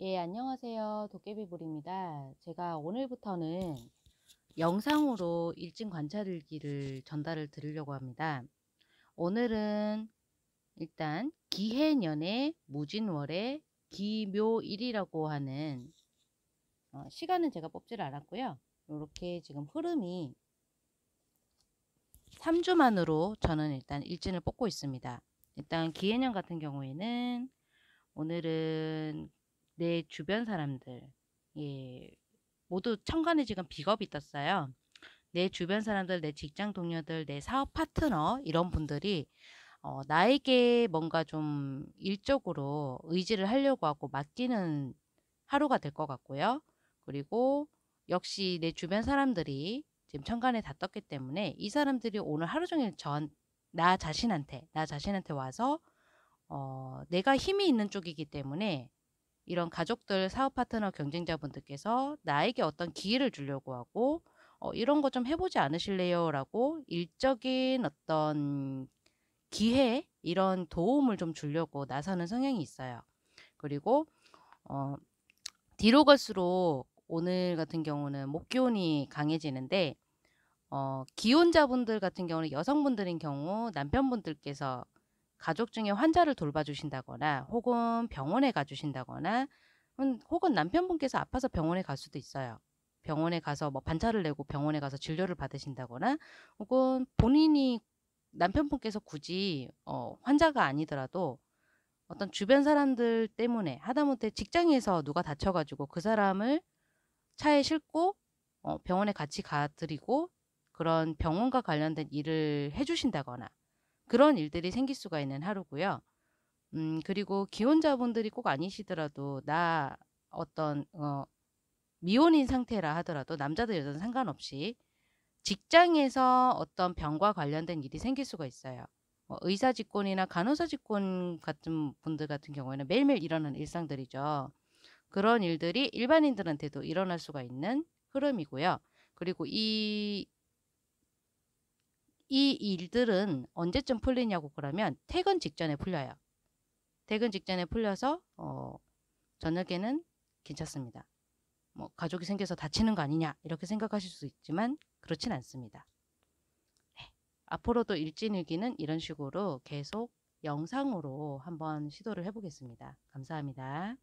예, 안녕하세요. 도깨비불입니다. 제가 오늘부터는 영상으로 일진 관찰일기를 전달을 드리려고 합니다. 오늘은 일단 기해년의 무진월의 기묘일이라고 하는 어, 시간은 제가 뽑지를 않았고요. 이렇게 지금 흐름이 3주만으로 저는 일단 일진을 뽑고 있습니다. 일단 기해년 같은 경우에는 오늘은 내 주변 사람들 예, 모두 천간에 지금 비겁이 떴어요. 내 주변 사람들, 내 직장 동료들, 내 사업 파트너 이런 분들이 어, 나에게 뭔가 좀 일적으로 의지를 하려고 하고 맡기는 하루가 될 것 같고요. 그리고 역시 내 주변 사람들이 지금 천간에 다 떴기 때문에 이 사람들이 오늘 하루 종일 전 나 자신한테 나 자신한테 와서 어, 내가 힘이 있는 쪽이기 때문에 이런 가족들, 사업 파트너, 경쟁자분들께서 나에게 어떤 기회를 주려고 하고 어, 이런 거 좀 해보지 않으실래요? 라고 일적인 어떤 기회, 이런 도움을 좀 주려고 나서는 성향이 있어요. 그리고 어, 뒤로 갈수록 오늘 같은 경우는 목기운이 강해지는데 어, 기혼자분들 같은 경우는 여성분들인 경우 남편분들께서 가족 중에 환자를 돌봐주신다거나 혹은 병원에 가주신다거나 음, 혹은 남편분께서 아파서 병원에 갈 수도 있어요. 병원에 가서 뭐 반차를 내고 병원에 가서 진료를 받으신다거나 혹은 본인이 남편분께서 굳이 어, 환자가 아니더라도 어떤 주변 사람들 때문에 하다못해 직장에서 누가 다쳐가지고 그 사람을 차에 싣고 어, 병원에 같이 가드리고 그런 병원과 관련된 일을 해주신다거나 그런 일들이 생길 수가 있는 하루고요. 음, 그리고 기혼자분들이 꼭 아니시더라도 나 어떤 어, 미혼인 상태라 하더라도 남자든 여자든 상관없이 직장에서 어떤 병과 관련된 일이 생길 수가 있어요. 뭐 의사 직권이나 간호사 직권 같은 분들 같은 경우에는 매일매일 일어나는 일상들이죠. 그런 일들이 일반인들한테도 일어날 수가 있는 흐름이고요. 그리고 이이 일들은 언제쯤 풀리냐고 그러면 퇴근 직전에 풀려요. 퇴근 직전에 풀려서 어, 저녁에는 괜찮습니다. 뭐 가족이 생겨서 다치는 거 아니냐 이렇게 생각하실 수 있지만 그렇진 않습니다. 네. 앞으로도 일진일기는 이런 식으로 계속 영상으로 한번 시도를 해보겠습니다. 감사합니다.